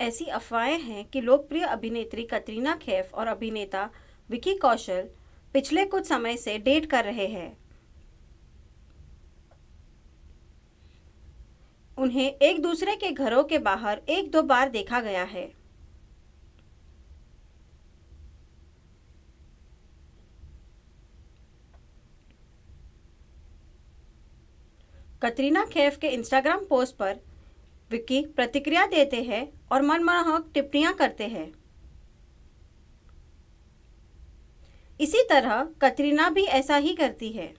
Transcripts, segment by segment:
ऐसी अफवाहें हैं कि लोकप्रिय अभिनेत्री कतरीना कैफ और अभिनेता विकी कौशल पिछले कुछ समय से डेट कर रहे हैं उन्हें एक दूसरे के घरों के बाहर एक दो बार देखा गया है कतरीना कैफ के इंस्टाग्राम पोस्ट पर विक्की प्रतिक्रिया देते हैं और मनमोहक टिप्पणियां करते हैं इसी तरह कतरीना भी ऐसा ही करती है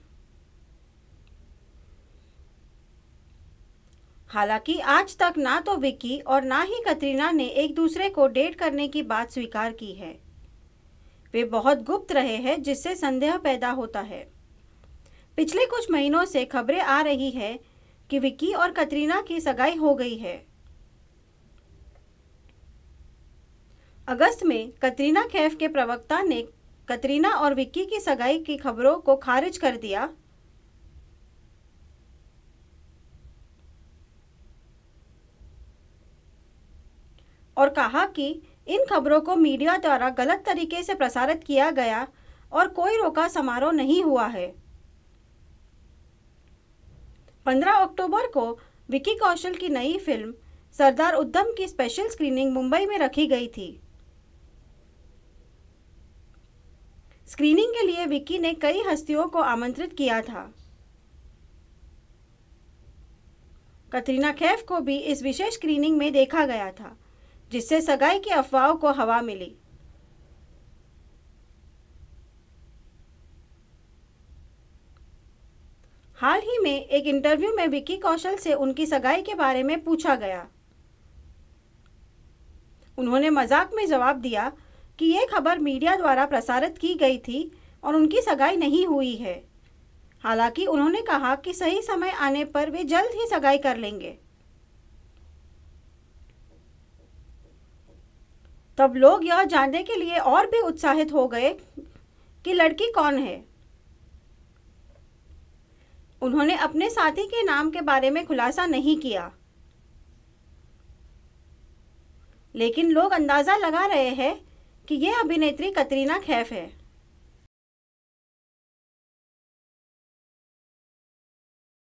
हालांकि आज तक ना तो विक्की और ना ही कतरीना ने एक दूसरे को डेट करने की बात स्वीकार की है वे बहुत गुप्त रहे हैं जिससे संदेह पैदा होता है पिछले कुछ महीनों से खबरें आ रही है कि विक्की और कतरीना की सगाई हो गई है अगस्त में कतरीना कैफ के प्रवक्ता ने कतरीना और विक्की की सगाई की खबरों को खारिज कर दिया और कहा कि इन खबरों को मीडिया द्वारा गलत तरीके से प्रसारित किया गया और कोई रोका समारोह नहीं हुआ है 15 अक्टूबर को विकी कौशल की नई फिल्म सरदार उद्धम की स्पेशल स्क्रीनिंग मुंबई में रखी गई थी स्क्रीनिंग के लिए विकी ने कई हस्तियों को आमंत्रित किया था कतरीना कैफ को भी इस विशेष स्क्रीनिंग में देखा गया था जिससे सगाई की अफवाहों को हवा मिली हाल ही में एक इंटरव्यू में विकी कौशल से उनकी सगाई के बारे में पूछा गया उन्होंने मजाक में जवाब दिया कि ये खबर मीडिया द्वारा प्रसारित की गई थी और उनकी सगाई नहीं हुई है हालांकि उन्होंने कहा कि सही समय आने पर वे जल्द ही सगाई कर लेंगे तब लोग यह जानने के लिए और भी उत्साहित हो गए कि लड़की कौन है उन्होंने अपने साथी के नाम के बारे में खुलासा नहीं किया लेकिन लोग अंदाज़ा लगा रहे हैं कि यह अभिनेत्री कतरीना खैफ है